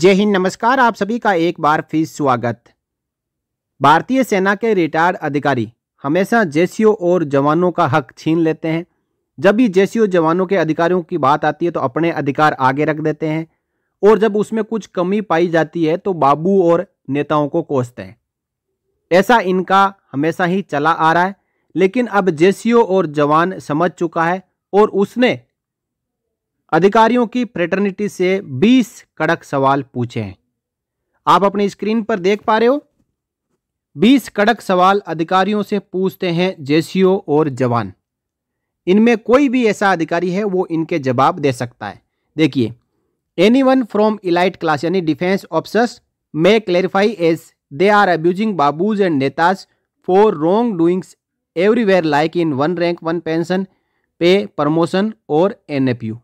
जय हिंद नमस्कार आप सभी का एक बार फिर स्वागत भारतीय सेना के रिटायर्ड अधिकारी हमेशा जेसीओ और जवानों का हक छीन लेते हैं जब भी जेसीओ जवानों के अधिकारियों की बात आती है तो अपने अधिकार आगे रख देते हैं और जब उसमें कुछ कमी पाई जाती है तो बाबू और नेताओं को कोसते हैं ऐसा इनका हमेशा ही चला आ रहा है लेकिन अब जेसीओ और जवान समझ चुका है और उसने अधिकारियों की फ्रेटर्निटी से 20 कड़क सवाल पूछे हैं आप अपनी स्क्रीन पर देख पा रहे हो 20 कड़क सवाल अधिकारियों से पूछते हैं जेसीओ और जवान इनमें कोई भी ऐसा अधिकारी है वो इनके जवाब दे सकता है देखिए any one from elite class यानी defence officers may clarify as they are abusing babus and netas for wrongdoings everywhere like in one rank one pension pay promotion और यू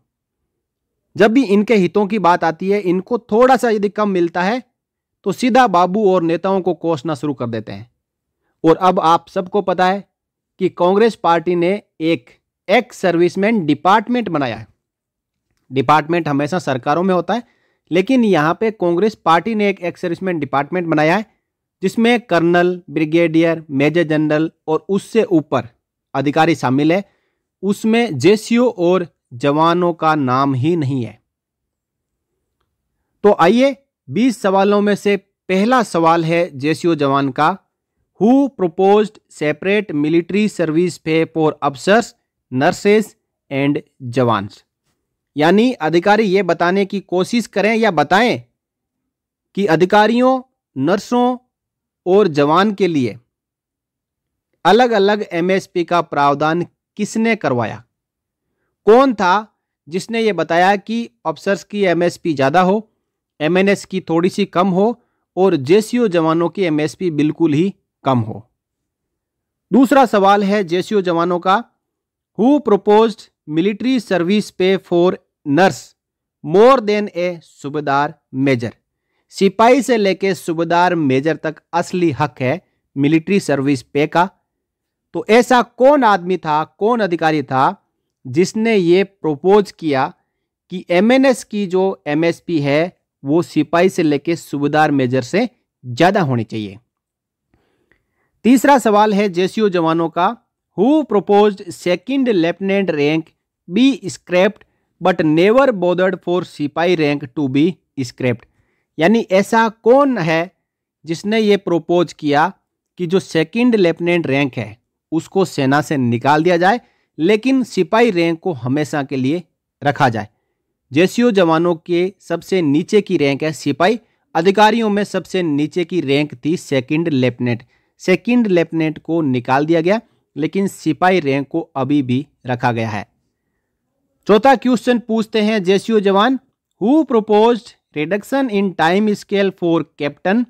जब भी इनके हितों की बात आती है इनको थोड़ा सा यदि कम मिलता है तो सीधा बाबू और नेताओं को कोसना शुरू कर देते हैं और अब आप सबको पता है कि कांग्रेस पार्टी ने एक एक्स सर्विसमैन डिपार्टमेंट बनाया है डिपार्टमेंट हमेशा सरकारों में होता है लेकिन यहां पे कांग्रेस पार्टी ने एक एक्स सर्विसमैन डिपार्टमेंट बनाया है जिसमें कर्नल ब्रिगेडियर मेजर जनरल और उससे ऊपर अधिकारी शामिल है उसमें जेसीओ और जवानों का नाम ही नहीं है तो आइए 20 सवालों में से पहला सवाल है जेसीओ जवान का who propose separate military service pay for officers nurses and jawans यानी अधिकारी ये बताने की कोशिश करें या बताएं कि अधिकारियों नर्सों और जवान के लिए अलग अलग एमएसपी का प्रावधान किसने करवाया कौन था जिसने ये बताया कि ऑफिसर्स की एमएसपी ज़्यादा हो एमएनएस की थोड़ी सी कम हो और जे जवानों की एमएसपी बिल्कुल ही कम हो दूसरा सवाल है जे जवानों का who propose military service pay for nurse more than a subedar major सिपाही से लेके सूबेदार मेजर तक असली हक है मिलिट्री सर्विस पे का तो ऐसा कौन आदमी था कौन अधिकारी था जिसने ये प्रपोज किया कि एमएनएस की जो एमएसपी है वो सिपाही से लेके सुबेदार मेजर से ज़्यादा होनी चाहिए तीसरा सवाल है जेसीओ जवानों का who propose second lieutenant rank be scrapped but never bothered for sipahi rank to be scrapped यानी ऐसा कौन है जिसने ये प्रपोज किया कि जो सेकंड लेफ्टिनेंट रैंक है उसको सेना से निकाल दिया जाए लेकिन सिपाही रैंक को हमेशा के लिए रखा जाए जेसीओ जवानों के सबसे नीचे की रैंक है सिपाही अधिकारियों में सबसे नीचे की रैंक थी सेकंड लेफ्टिनेंट सेकंड लेफ्टिनेंट को निकाल दिया गया लेकिन सिपाही रैंक को अभी भी रखा गया है चौथा क्वेश्चन पूछते हैं जेसीओ जवान who propose reduction in time scale for captain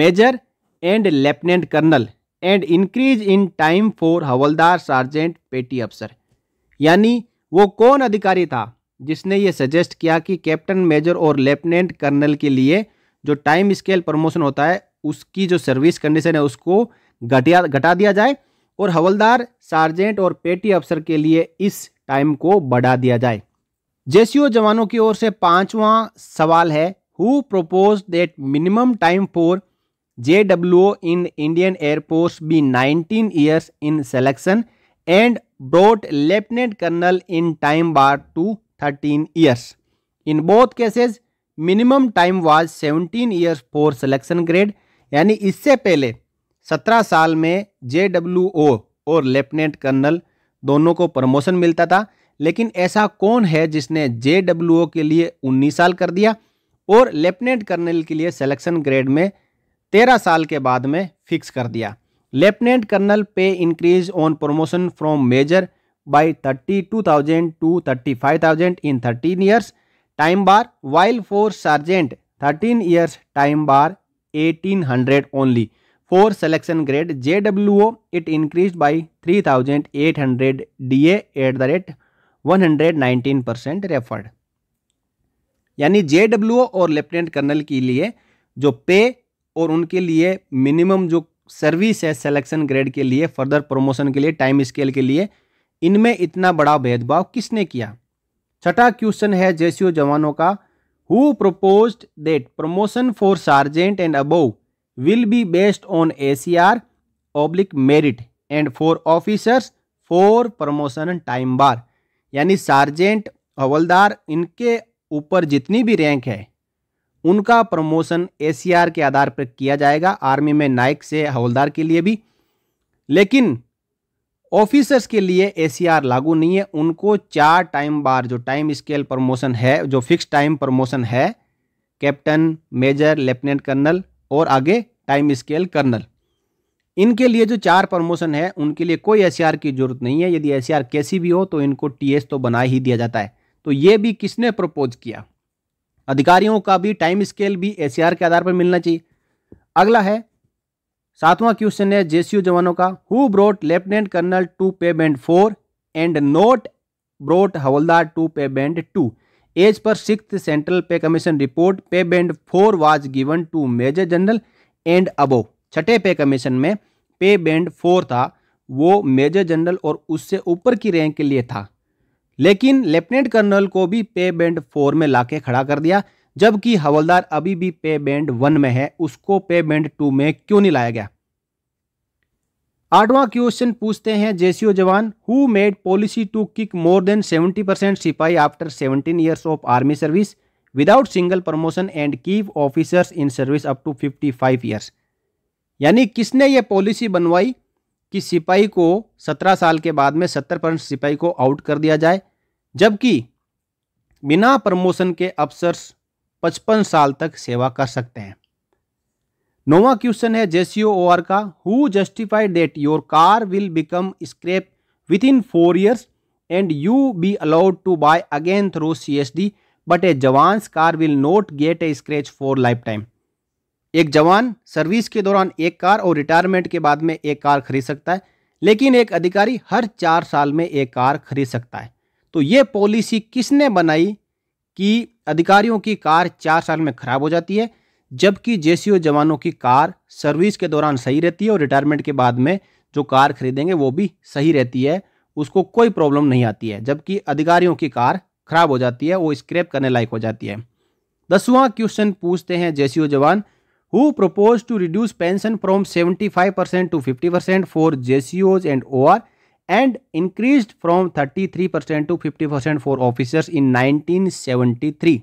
major and lieutenant colonel and increase in time for havaldar sergeant petty officer यानी वो कौन अधिकारी था जिसने ये सजेस्ट किया कि कैप्टन मेजर और लेफ्टिनेंट कर्नल के लिए जो टाइम स्केल प्रमोशन होता है उसकी जो सर्विस कंडीशन है उसको घटिया घटा दिया जाए और हवलदार सार्जेंट और पेटी अफसर के लिए इस टाइम को बढ़ा दिया जाए जेसीओ जवानों की ओर से पांचवा सवाल है who propose that minimum time for J W O in Indian air force be nineteen years in selection and brought lieutenant colonel in time bar to thirteen years in both cases minimum time was seventeen years for selection grade यानी इससे पहले सत्रह साल में जे W ओ और lieutenant colonel दोनों को promotion मिलता था लेकिन ऐसा कौन है जिसने जे डब्ल्यू ओ के लिए उन्नीस साल कर दिया और लेफ्टिनेंट कर्नल के लिए सेलेक्शन ग्रेड में तेरह साल के बाद में फिक्स कर दिया lieutenant colonel pay increase on promotion from major by thirty two thousand to thirty five thousand in thirteen years time bar while for sergeant thirteen years time bar eighteen hundred only for selection grade J W O it increase by three thousand eight hundred D at the rate one hundred nineteen percent referred यानी J W ओ और lieutenant colonel के लिए जो पे और उनके लिए minimum जो सर्विस है सेलेक्शन ग्रेड के लिए फर्दर प्रमोशन के लिए टाइम स्केल के लिए इनमें इतना बड़ा भेदभाव किसने किया छठा क्वेश्चन है जैसियो जवानों का who propose that promotion for sergeant and above will be based on A C R oblique merit and for officers for promotion time bar यानी सार्जेंट हवलदार इनके ऊपर जितनी भी रैंक है उनका प्रमोशन एसीआर के आधार पर किया जाएगा आर्मी में नायक से हवलदार के लिए भी लेकिन ऑफिसर्स के लिए एसीआर लागू नहीं है उनको चार टाइम बार जो टाइम स्केल प्रमोशन है जो फिक्स टाइम प्रमोशन है कैप्टन मेजर लेफ्टिनेंट कर्नल और आगे टाइम स्केल कर्नल इनके लिए जो चार प्रमोशन है उनके लिए कोई एस की जरूरत नहीं है यदि एस कैसी भी हो तो इनको टी तो बना ही दिया जाता है तो ये भी किसने प्रपोज किया अधिकारियों का भी टाइम स्केल भी ए के आधार पर मिलना चाहिए अगला है सातवां क्वेश्चन है जे जवानों का who brought lieutenant colonel to payment four and not brought havaldar to pay band two as per six central pay commission report pay band four was given to major general and above छठे pay commission में पे band four था वो major general और उससे ऊपर की rank के लिए था लेकिन लेफ्टिनेंट कर्नल को भी पे बैंड फोर में लाके खड़ा कर दिया जबकि हवलदार अभी भी पे बैंड वन में है उसको पे बैंड टू में क्यों नहीं लाया गया आठवां क्वेश्चन पूछते हैं जेसीओ जवान who made policy to kick more than 70 percent sipahi after 17 years of army service without single promotion and keep officers in service up to 55 years यानी किसने ये पॉलिसी बनवाई कि सिपाही को सत्रह साल के बाद में सत्तर परसेंट सिपाही को आउट कर दिया जाए जबकि बिना प्रमोशन के अफसर पचपन साल तक सेवा कर सकते हैं नोवा क्वेश्चन है जेसीओ ओ आर का who justified that your car will become scrap within four years and you be allowed to buy again through C S D but a jawan's car will not get a scratch for life time एक जवान service के दौरान एक car और retirement के बाद में एक कार खरीद सकता है लेकिन एक अधिकारी हर चार साल में एक कार खरीद सकता है तो ये पॉलिसी किसने बनाई कि अधिकारियों की कार चार साल में खराब हो जाती है जबकि जे जवानों की कार सर्विस के दौरान सही रहती है और रिटायरमेंट के बाद में जो कार खरीदेंगे वो भी सही रहती है उसको कोई प्रॉब्लम नहीं आती है जबकि अधिकारियों की कार खराब हो जाती है वो स्क्रैप करने लायक हो जाती है दसवां क्वेश्चन पूछते हैं जेसीओ जवान who proposed to reduce pension from 75% to 50% for JCOs and OR and increased from 33% to 50% for officers in 1973.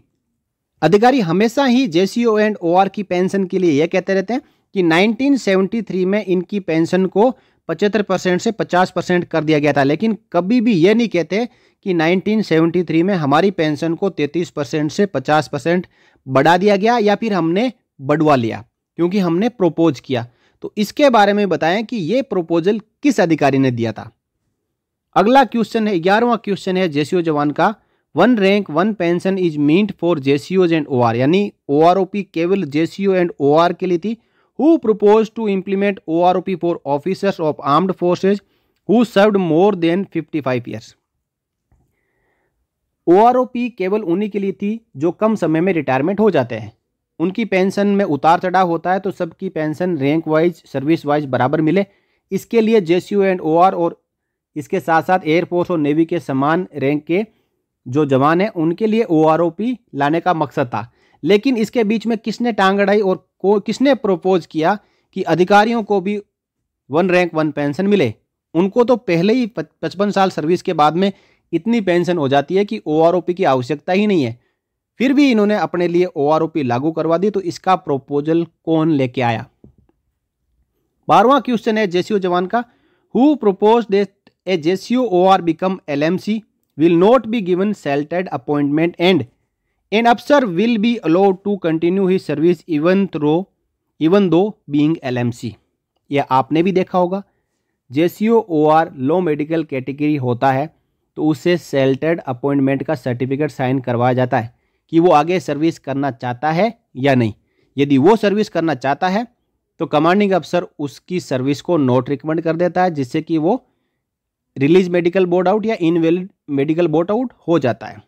अधिकारी हमेशा ही जेसीओ एंड आर की पेंशन के लिए यह कहते रहते हैं कि 1973 में इनकी पेंशन को 75 परसेंट से 50 परसेंट कर दिया गया था लेकिन कभी भी ये नहीं कहते कि 1973 में हमारी पेंशन को 33 परसेंट से 50 परसेंट बढ़ा दिया गया या फिर हमने बढ़वा लिया क्योंकि हमने प्रोपोज किया तो इसके बारे में बताएं कि यह प्रोपोजल किस अधिकारी ने दिया था अगला क्वेश्चन है ग्यारहवा क्वेश्चन है जेसीओ जवान का one rank one pension is meant for JCO and O यानी ओ केवल जेसीओ एंड ओ के लिए थी who propose to implement O R O P for officers of armed forces who served more than fifty five years ओ केवल उन्हीं के लिए थी जो कम समय में रिटायरमेंट हो जाते हैं उनकी पेंशन में उतार चढ़ाव होता है तो सबकी pension rank wise service wise बराबर मिले इसके लिए जे एंड ओ और इसके साथ साथ एयरफोर्स और नेवी के समान रैंक के जो जवान हैं उनके लिए ओ लाने का मकसद था लेकिन इसके बीच में किसने टांग और को किसने प्रपोज किया कि अधिकारियों को भी वन रैंक वन पेंशन मिले उनको तो पहले ही पचपन साल सर्विस के बाद में इतनी पेंशन हो जाती है कि ओ की आवश्यकता ही नहीं है फिर भी इन्होंने अपने लिए ओआरओपी लागू करवा दी तो इसका प्रोपोजल कौन लेके आया बारवा क्वेश्चन है जेसीओ जवान का who propose that a JCO O R become L M C be given sheltered appointment and an officer will be allowed to continue he service even through even though being L M C यह आपने भी देखा होगा C O R low medical category होता है तो उसे sheltered appointment का सर्टिफिकेट साइन करवाया जाता है कि वो आगे सर्विस करना चाहता है या नहीं यदि वो सर्विस करना चाहता है तो कमांडिंग अफसर उसकी सर्विस को नोट रिकमेंड कर देता है जिससे कि वो रिलीज मेडिकल बोर्ड आउट या इनवेलिड मेडिकल बोर्ड आउट हो जाता है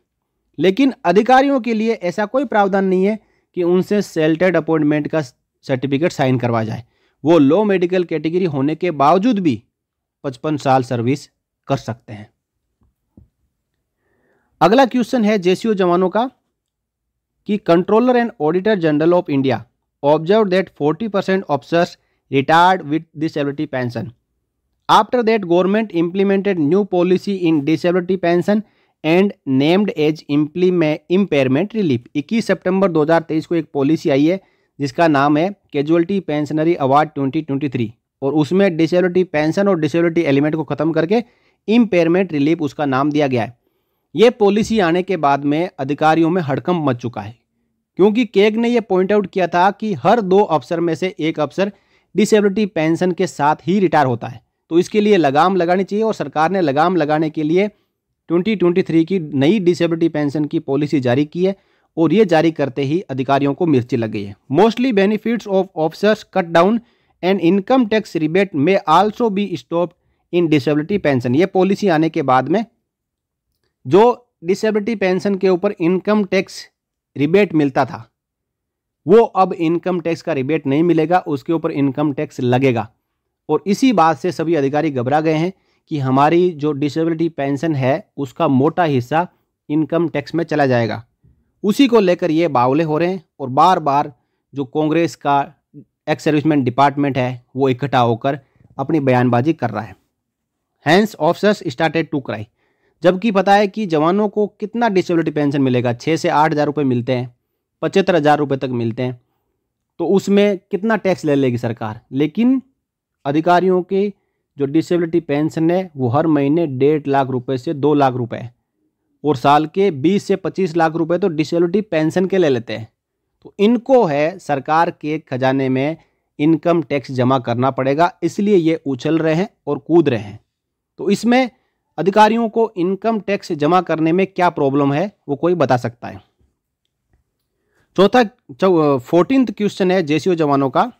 लेकिन अधिकारियों के लिए ऐसा कोई प्रावधान नहीं है कि उनसे सेल्टेड अपॉइंटमेंट का सर्टिफिकेट साइन करवा जाए वो लो मेडिकल कैटेगरी होने के बावजूद भी पचपन साल सर्विस कर सकते हैं अगला क्वेश्चन है जेसीओ जवानों का कि controller and auditor general of India observe that 40 percent officers retired with disability pension after that government implemented new policy in disability pension and named as impairment relief 21 सितंबर 2023 को एक पॉलिसी आई है जिसका नाम है कैजुअलिटी पेंशनरी अवार्ड 2023 और उसमें disability pension और डिसेबिलिटी एलिमेंट को खत्म करके इम्पेयरमेंट रिलीफ उसका नाम दिया गया है ये पॉलिसी आने के बाद में अधिकारियों में हड़कंप मच चुका है क्योंकि केग ने यह पॉइंट आउट किया था कि हर दो अफसर में से एक अफसर डिसेबिलिटी पेंशन के साथ ही रिटायर होता है तो इसके लिए लगाम लगानी चाहिए और सरकार ने लगाम लगाने के लिए 2023 की नई डिसेबिलिटी पेंशन की पॉलिसी जारी की है और ये जारी करते ही अधिकारियों को मिर्ची लग गई है mostly benefits of officers cut down and income tax rebate में also be stop in disability pension ये पॉलिसी आने के बाद में जो डिसेबिलिटी पेंशन के ऊपर इनकम टैक्स रिबेट मिलता था वो अब इनकम टैक्स का रिबेट नहीं मिलेगा उसके ऊपर इनकम टैक्स लगेगा और इसी बात से सभी अधिकारी घबरा गए हैं कि हमारी जो डिसेबिलिटी पेंशन है उसका मोटा हिस्सा इनकम टैक्स में चला जाएगा उसी को लेकर ये बावले हो रहे हैं और बार बार जो कांग्रेस का एक्स सर्विसमैन डिपार्टमेंट है वो इकट्ठा होकर अपनी बयानबाजी कर रहा है hence officers started to cry जबकि पता है कि जवानों को कितना डिसेबिलिटी पेंशन मिलेगा छः से आठ हज़ार रुपये मिलते हैं पचहत्तर हज़ार रुपये तक मिलते हैं तो उसमें कितना टैक्स ले लेगी सरकार लेकिन अधिकारियों की जो डिसेबिलिटी पेंशन है वो हर महीने डेढ़ लाख रुपये से दो लाख रुपये और साल के बीस से पच्चीस लाख रुपये तो डिसेबिलिटी पेंशन के ले लेते हैं तो इनको है सरकार के खजाने में इनकम टैक्स जमा करना पड़ेगा इसलिए ये उछल रहे हैं और कूद रहे हैं तो इसमें अधिकारियों को इनकम टैक्स जमा करने में क्या प्रॉब्लम है वो कोई बता सकता है चौथा फोर्टींथ क्वेश्चन है जेसीओ जवानों का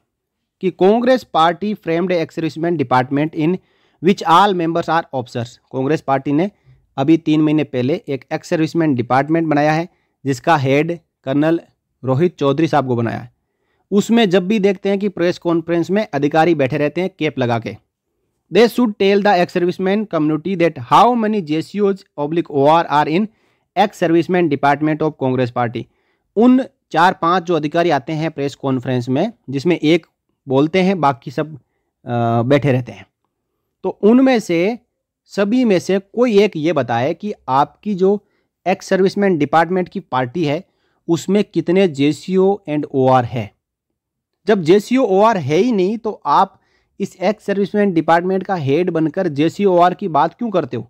कि Congress party framed ex servicemen department in which all members are officers Congress party ने अभी तीन महीने पहले एक एक्सरिसमेंट डिपार्टमेंट बनाया है जिसका हेड कर्नल रोहित चौधरी साहब को बनाया है उसमें जब भी देखते हैं कि प्रेस कॉन्फ्रेंस में अधिकारी बैठे रहते हैं केप लगा के tell the ex serviceman community that how many J C Os JCOs O R are in ex serviceman department of Congress party उन चार पांच जो अधिकारी आते हैं प्रेस कॉन्फ्रेंस में जिसमें एक बोलते हैं बाकी सब बैठे रहते हैं तो उनमें से सभी में से कोई एक ये बताए कि आपकी जो एक्स सर्विसमैन डिपार्टमेंट की पार्टी है उसमें कितने जे C O and O are है जब जे सी ओ आर है ही नहीं तो आप इस एक्स सर्विसमैन डिपार्टमेंट का हेड बनकर जे की बात क्यों करते हो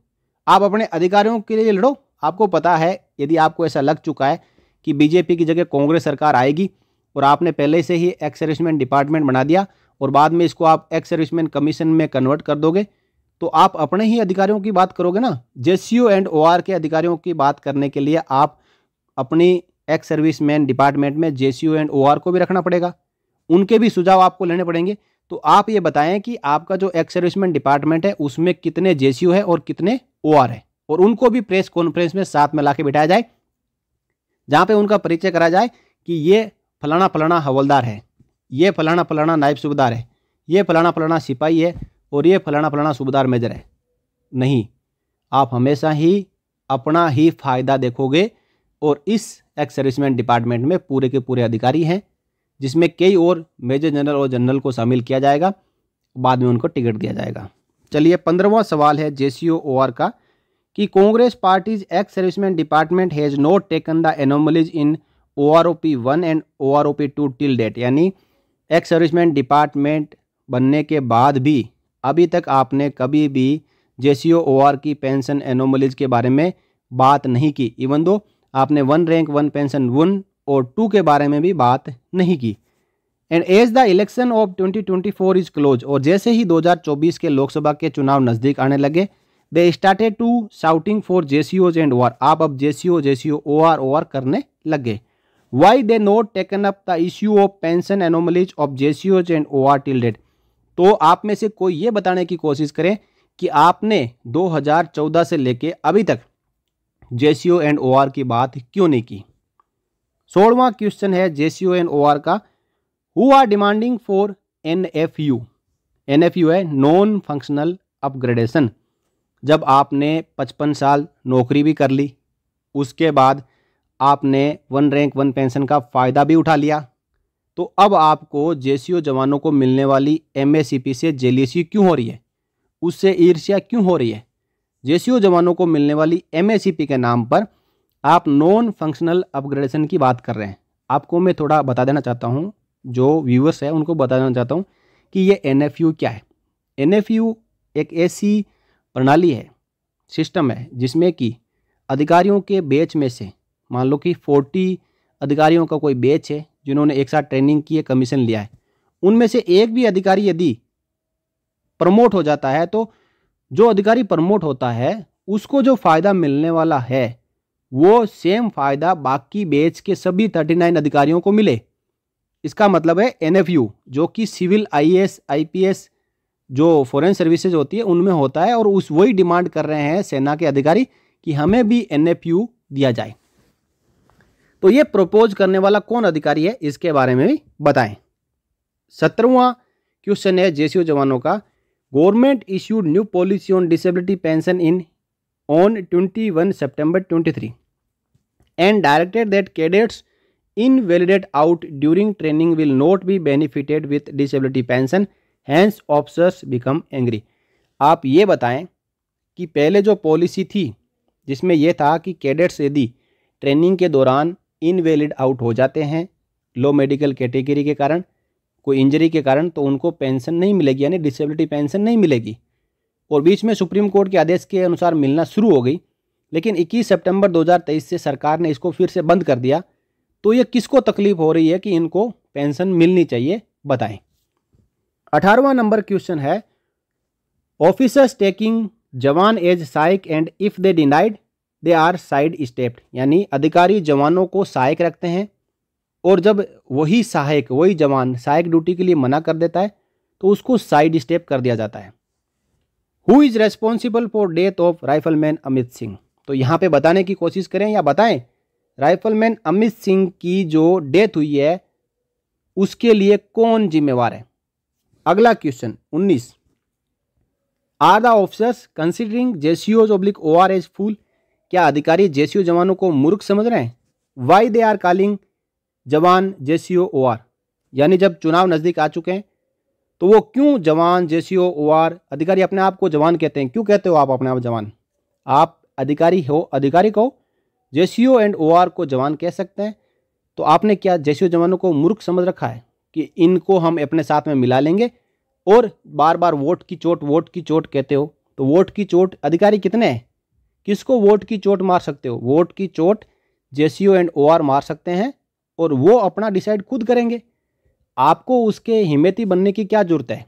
आप अपने अधिकारियों के लिए लड़ो आपको पता है यदि आपको ऐसा लग चुका है कि बीजेपी की जगह कांग्रेस सरकार आएगी और आपने पहले से ही एक्स सर्विसमैन डिपार्टमेंट बना दिया और बाद में इसको आप एक्स सर्विसमैन कमीशन में कन्वर्ट कर दोगे तो आप अपने ही अधिकारियों की बात करोगे ना जे एंड ओ के अधिकारियों की बात करने के लिए आप अपनी एक्स सर्विसमैन डिपार्टमेंट में जे एंड ओ को भी रखना पड़ेगा उनके भी सुझाव आपको लेने पड़ेंगे तो आप ये बताएं कि आपका जो एक्स सर्विसमैन डिपार्टमेंट है उसमें कितने जे है और कितने ओ आर है और उनको भी प्रेस कॉन्फ्रेंस में साथ में ला बिठाया जाए जहाँ पर उनका परिचय करा जाए कि ये फलाना फलाना हवलदार है ये फलाना फलाना नायब सूबेदार है ये फलाना फलाना सिपाही है और ये फलाना फलाना सूबेदार मेजर है नहीं आप हमेशा ही अपना ही फ़ायदा देखोगे और इस एक्स सर्विसमैन डिपार्टमेंट में पूरे के पूरे अधिकारी हैं जिसमें कई और मेजर जनरल और जनरल को शामिल किया जाएगा बाद में उनको टिकट दिया जाएगा चलिए पंद्रहवा सवाल है जे सी का कि Congress party's ex serviceman department has not taken the anomalies in O R O P one and O R O P two till date यानी एक्स सर्विसमैन डिपार्टमेंट बनने के बाद भी अभी तक आपने कभी भी जे सी ओ आर की पेंशन एनोमलीज के बारे में बात नहीं की इवन दो आपने one rank one pension one और टू के बारे में भी बात नहीं की and as the election of 2024 is close और जैसे ही 2024 के लोकसभा के चुनाव नज़दीक आने लगे they started to shouting for J C Os and ओर आप अब जे सी ओ जे सी ओ ओ आर ओ आर करने लगे why they not taken up the issue of pension anomalies of J C Os and O R till date तो आप में से कोई ये बताने की कोशिश करें कि आपने 2014 से लेके अभी तक जे C O and O R की बात क्यों नहीं की सोलवा क्वेश्चन है J C O and O R का who are demanding for N F U N F U है नॉन फंक्शनल अपग्रेडेशन जब आपने पचपन साल नौकरी भी कर ली उसके बाद आपने वन रैंक वन पेंशन का फ़ायदा भी उठा लिया तो अब आपको ओ जवानों को मिलने वाली एम से जेलीसी क्यों हो रही है उससे ईर्ष्या क्यों हो रही है ओ जवानों को मिलने वाली एम के नाम पर आप नॉन फंक्शनल अपग्रेडेशन की बात कर रहे हैं आपको मैं थोड़ा बता देना चाहता हूँ जो व्यूअर्स हैं उनको बता देना चाहता हूँ कि ये एन क्या है एन एक ऐसी प्रणाली है सिस्टम है जिसमें कि अधिकारियों के बेच में से मान लो कि फोर्टी अधिकारियों का कोई बेच है जिन्होंने एक साथ ट्रेनिंग की है कमीशन लिया है उनमें से एक भी अधिकारी यदि प्रमोट हो जाता है तो जो अधिकारी प्रमोट होता है उसको जो फ़ायदा मिलने वाला है वो सेम फायदा बाकी बेच के सभी थर्टी नाइन अधिकारियों को मिले इसका मतलब है एनएफयू जो कि सिविल आईएएस आईपीएस जो फॉरेन सर्विसेज होती है उनमें होता है और उस वही डिमांड कर रहे हैं सेना के अधिकारी कि हमें भी एनएफयू दिया जाए तो ये प्रपोज करने वाला कौन अधिकारी है इसके बारे में भी बताएं सत्रहवा क्वेश्चन है जे जवानों का government issued new policy on disability pension in on twenty one September twenty three and directed that cadets invalidated out during training will not be benefited with disability pension hence officers become angry आप ये बताएं कि पहले जो policy थी जिसमें यह था कि कैडेट्स यदि ट्रेनिंग के दौरान इनवेलिड आउट हो जाते हैं लो मेडिकल कैटेगरी के कारण कोई इंजरी के कारण तो उनको पेंशन नहीं मिलेगी यानी डिसेबिलिटी पेंशन नहीं मिलेगी और बीच में सुप्रीम कोर्ट के आदेश के अनुसार मिलना शुरू हो गई लेकिन 21 सितंबर 2023 से सरकार ने इसको फिर से बंद कर दिया तो ये किसको तकलीफ हो रही है कि इनको पेंशन मिलनी चाहिए बताएं अठारवा नंबर क्वेश्चन है officers taking jawan as psych and if they denied they are side stepped यानी अधिकारी जवानों को सहायक रखते हैं और जब वही सहायक वही जवान सहायक ड्यूटी के लिए मना कर देता है तो उसको साइड स्टेप कर दिया जाता है who is responsible for death of rifleman Amit Singh तो यहाँ पे बताने की कोशिश करें या बताएं राइफलमैन अमित सिंह की जो डेथ हुई है उसके लिए कौन जिम्मेवार है अगला question 19 are the officers considering जेसीओज oblique O R as fool क्या अधिकारी जेसीओ जवानों को मूर्ख समझ रहे हैं why they are calling jawan JCO O R यानी जब चुनाव नज़दीक आ चुके हैं तो वो क्यों जवान जेसीओ ओ आर अधिकारी अपने आप को जवान कहते हैं क्यों कहते हो आप अपने आप जवान आप अधिकारी हो अधिकारी को जे एंड ओ को जवान कह सकते हैं तो आपने क्या जे जवानों को मूर्ख समझ रखा है कि इनको हम अपने साथ में मिला लेंगे और बार बार वोट की चोट वोट की चोट कहते हो तो वोट की चोट अधिकारी कितने हैं किसको वोट की चोट मार सकते हो वोट की चोट जे एंड ओ मार सकते हैं और वो अपना डिसाइड खुद करेंगे आपको उसके हिमेती बनने की क्या जरूरत है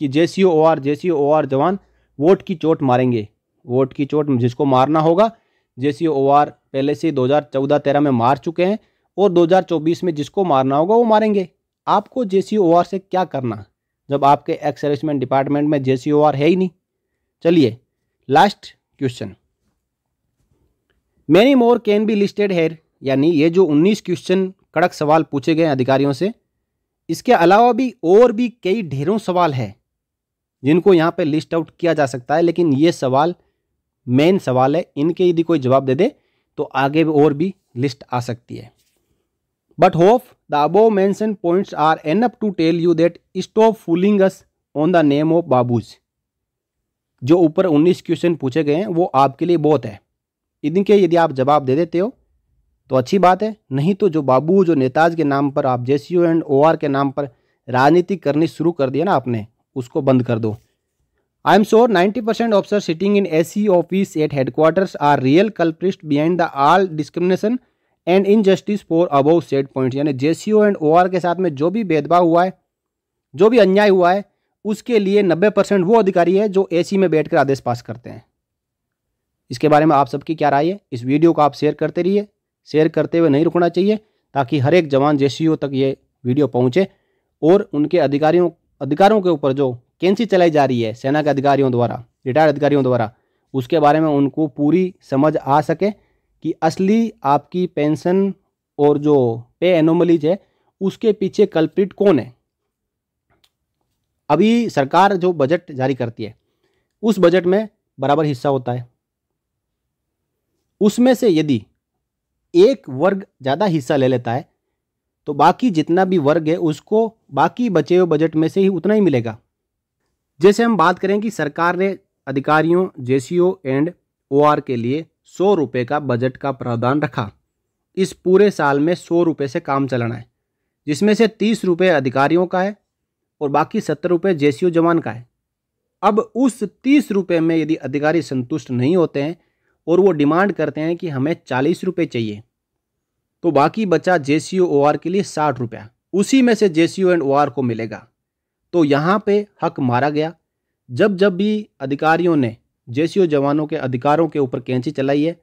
कि जे सी ओ आर जवान वोट की चोट मारेंगे वोट की चोट जिसको मारना होगा जैसे ओ आर पहले से 2014-13 में मार चुके हैं और 2024 में जिसको मारना होगा वो मारेंगे आपको जे सी ओ आर से क्या करना जब आपके एक्स सर्विसमैन डिपार्टमेंट में जे सी ओ आर है ही नहीं चलिए last question many more can be listed here यानी ये जो 19 क्वेश्चन कड़क सवाल पूछे गए अधिकारियों से इसके अलावा भी और भी कई ढेरों सवाल है जिनको यहाँ पे लिस्ट आउट किया जा सकता है लेकिन ये सवाल मेन सवाल है इनके यदि कोई जवाब दे दे तो आगे और भी लिस्ट आ सकती है but hope the above mentioned points are up to tell you that stop fooling us on the name of babus जो ऊपर 19 क्वेश्चन पूछे गए हैं वो आपके लिए बहुत है इनके यदि आप जवाब दे देते हो तो अच्छी बात है नहीं तो जो बाबू जो नेताज के नाम पर आप जे एंड ओ के नाम पर राजनीति करनी शुरू कर दिया ना आपने उसको बंद कर दो sure am percent 90% sitting in in C office at headquarters are real culprit behind the all discrimination and injustice for above set point यानी ओ एंड ओ के साथ में जो भी भेदभाव हुआ है जो भी अन्याय हुआ है उसके लिए 90 परसेंट वो अधिकारी है जो सी में बैठकर आदेश पास करते हैं इसके बारे में आप सबकी क्या राय है इस वीडियो को आप शेयर करते रहिए शेयर करते हुए नहीं रुकना चाहिए ताकि हर एक जवान ओ तक ये वीडियो पहुँचे और उनके अधिकारियों अधिकारों के ऊपर जो कैंसी चलाई जा रही है सेना के अधिकारियों द्वारा रिटायर्ड अधिकारियों द्वारा उसके बारे में उनको पूरी समझ आ सके कि असली आपकी पेंशन और जो पे एनोमलीज है उसके पीछे कल्प्रिट कौन है अभी सरकार जो बजट जारी करती है उस बजट में बराबर हिस्सा होता है उसमें से यदि एक वर्ग ज़्यादा हिस्सा ले लेता है तो बाकी जितना भी वर्ग है उसको बाकी बचे हुए बजट में से ही उतना ही मिलेगा जैसे हम बात करें कि सरकार ने अधिकारियों जे एंड ओ के लिए सौ रुपये का बजट का प्रावधान रखा इस पूरे साल में सौ रुपये से काम चलाना है जिसमें से तीस रुपये अधिकारियों का है और बाकी सत्तर रुपये जे जवान का है अब उस तीस रुपये में यदि अधिकारी संतुष्ट नहीं होते हैं और वो डिमांड करते हैं कि हमें चालीस रुपये चाहिए तो बाकी बचा जे सी ओ आर के लिए साठ रुपया उसी में से जे सी एंड ओ आर को मिलेगा तो यहाँ पे हक मारा गया जब जब भी अधिकारियों ने जे जवानों के अधिकारों के ऊपर कैंची चलाई है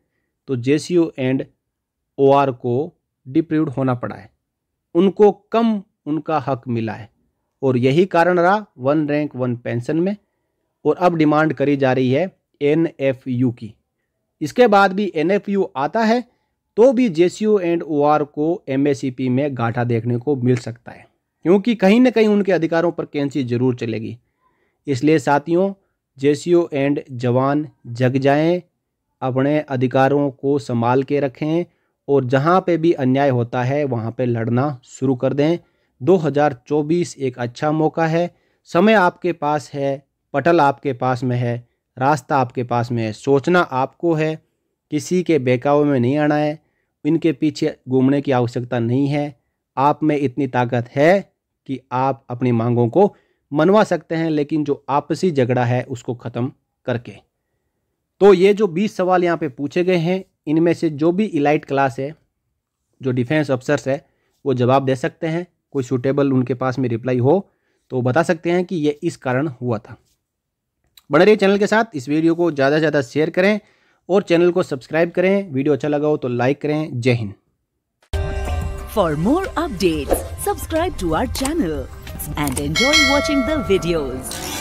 तो जे एंड ओ को डिप्रूव होना पड़ा है उनको कम उनका हक मिला है और यही कारण रहा वन रैंक वन पेंशन में और अब डिमांड करी जा रही है एन की इसके बाद भी एन आता है तो भी जे एंड ओ को एम में घाटा देखने को मिल सकता है क्योंकि कहीं ना कहीं उनके अधिकारों पर कैंसी जरूर चलेगी इसलिए साथियों जे एंड जवान जग जाएं अपने अधिकारों को संभाल के रखें और जहां पे भी अन्याय होता है वहां पे लड़ना शुरू कर दें 2024 एक अच्छा मौका है समय आपके पास है पटल आपके पास में है रास्ता आपके पास में है सोचना आपको है किसी के बेकाव में नहीं आना है इनके पीछे घूमने की आवश्यकता नहीं है आप में इतनी ताकत है कि आप अपनी मांगों को मनवा सकते हैं लेकिन जो आपसी झगड़ा है उसको ख़त्म करके तो ये जो बीस सवाल यहाँ पे पूछे गए हैं इनमें से जो भी इलाइट क्लास है जो डिफेंस अफसर्स है वो जवाब दे सकते हैं कोई सूटेबल उनके पास में रिप्लाई हो तो बता सकते हैं कि ये इस कारण हुआ था बने रहिए चैनल के साथ इस वीडियो को ज़्यादा से ज़्यादा शेयर करें और चैनल को सब्सक्राइब करें वीडियो अच्छा लगा हो तो लाइक करें जय हिंद for more updates subscribe to our channel and enjoy watching the videos.